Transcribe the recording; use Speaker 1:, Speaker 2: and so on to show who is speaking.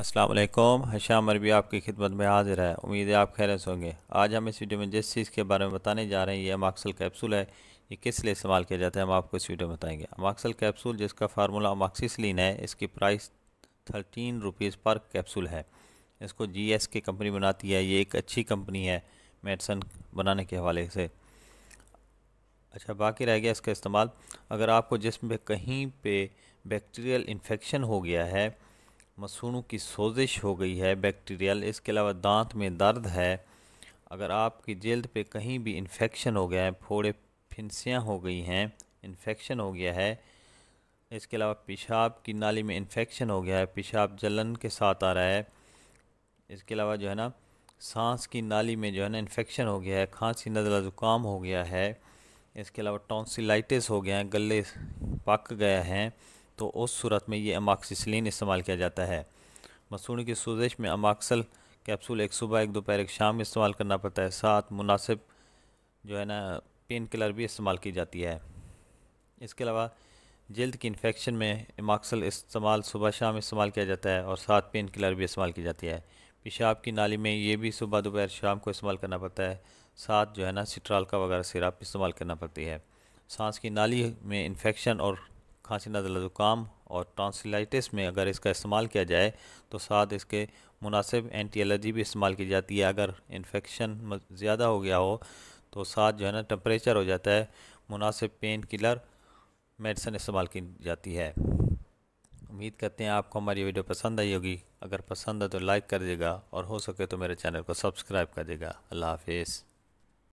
Speaker 1: अस्सलाम वालेकुम हशाम अरबी आपकी खिदमत में हाजिर है उम्मीद है आप खैरस होंगे आज हम इस वीडियो में जिस चीज़ के बारे में बताने जा रहे हैं ये अमाक्सल कैप्सूल है ये किस लिए इस्तेमाल किया जाता है हम आपको इस वीडियो में बताएंगे अमाक्सल कैप्सूल जिसका फार्मूला अमाक्सिसलिन है इसकी price thirteen rupees per capsule है इसको जी एस की कंपनी बनाती है ये एक अच्छी कंपनी है मेडिसन बनाने के हवाले से अच्छा बाकी रह गया इसका इस्तेमाल अगर आपको जिसम कहीं पर बैक्टीरियल इन्फेक्शन हो गया है मसूणों की सोजिश हो गई है बैक्टीरियल इसके अलावा दांत में दर्द है अगर आपकी जल्द पे कहीं भी इन्फेक्शन हो गया है फोड़े फिंसियाँ हो गई हैं इन्फेक्शन हो गया है इसके अलावा पेशाब की नाली में इन्फेक्शन हो गया है पेशाब जलन के साथ आ रहा है इसके अलावा जो है ना सांस की नाली में जो है ना इन्फेक्शन हो गया है खांसी नज़ला ज़ुकाम हो गया है इसके अलावा टॉन्सिलाइटिस हो गया है गले पक गए हैं तो उस सूरत में ये अमाक्सिसलिन इस्तेमाल किया जाता है मसूण की सूजिश में अमाक्सल कैप्सूल एक सुबह एक दोपहर एक शाम इस्तेमाल करना पड़ता है साथ मुनासिब जो है ना पेन किलर भी इस्तेमाल की जाती है इसके अलावा जल्द की इन्फेक्शन में इमाक्सल इस्तेमाल सुबह शाम इस्तेमाल किया जाता है और साथ पेन किलर भी इस्तेमाल की जाती है पेशाब की नाली में ये भी सुबह दोपहर शाम को इस्तेमाल करना पड़ता है साथ जो है ना सिट्राल का वगैरह सिराप इस्तेमाल करना पड़ती है सांस की नाली में इन्फेक्शन और खांसी नज़ला ज़ुकाम और टॉन्सिलाइटिस में अगर इसका इस्तेमाल किया जाए तो साथ इसके मुनासिब एंटी एलर्जी भी इस्तेमाल की जाती है अगर इन्फेक्शन ज़्यादा हो गया हो तो साथ जो है ना टम्परेचर हो जाता है मुनासिब पेन किलर मेडिसन इस्तेमाल की जाती है उम्मीद करते हैं आपको हमारी वीडियो पसंद आई होगी अगर पसंद है तो लाइक कर देगा और हो सके तो मेरे चैनल को सब्सक्राइब कर देगा अल्लाह हाफिज़